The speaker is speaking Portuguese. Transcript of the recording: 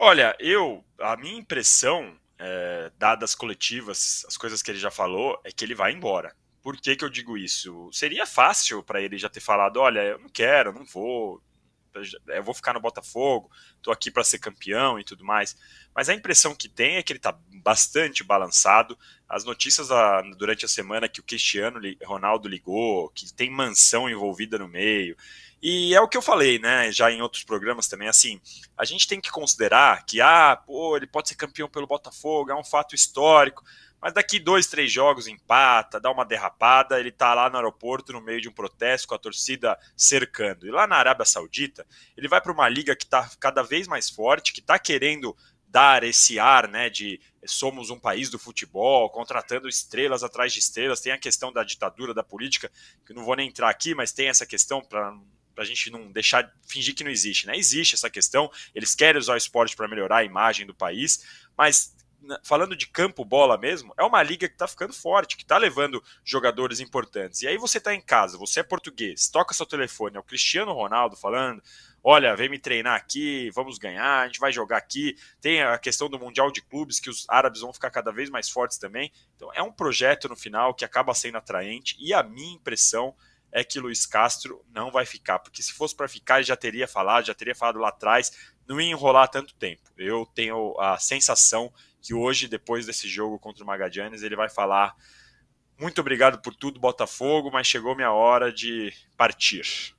Olha, eu, a minha impressão, é, dadas coletivas, as coisas que ele já falou, é que ele vai embora. Por que, que eu digo isso? Seria fácil para ele já ter falado: olha, eu não quero, não vou, eu vou ficar no Botafogo, tô aqui para ser campeão e tudo mais. Mas a impressão que tem é que ele tá bastante balançado, as notícias da, durante a semana que o Cristiano Ronaldo ligou, que tem mansão envolvida no meio. E é o que eu falei, né, já em outros programas também, assim, a gente tem que considerar que, ah, pô, ele pode ser campeão pelo Botafogo, é um fato histórico, mas daqui dois, três jogos empata, dá uma derrapada, ele tá lá no aeroporto no meio de um protesto com a torcida cercando. E lá na Arábia Saudita, ele vai para uma liga que tá cada vez mais forte, que tá querendo dar esse ar, né, de somos um país do futebol, contratando estrelas atrás de estrelas, tem a questão da ditadura, da política, que não vou nem entrar aqui, mas tem essa questão para a gente não deixar fingir que não existe, né? Existe essa questão, eles querem usar o esporte para melhorar a imagem do país, mas falando de campo bola mesmo, é uma liga que está ficando forte, que está levando jogadores importantes. E aí você está em casa, você é português, toca seu telefone, é o Cristiano Ronaldo falando, olha, vem me treinar aqui, vamos ganhar, a gente vai jogar aqui. Tem a questão do Mundial de Clubes, que os árabes vão ficar cada vez mais fortes também. Então é um projeto no final que acaba sendo atraente e a minha impressão é que Luiz Castro não vai ficar, porque se fosse para ficar, ele já teria falado, já teria falado lá atrás, não ia enrolar tanto tempo. Eu tenho a sensação que hoje, depois desse jogo contra o Magadianes, ele vai falar muito obrigado por tudo, Botafogo, mas chegou minha hora de partir.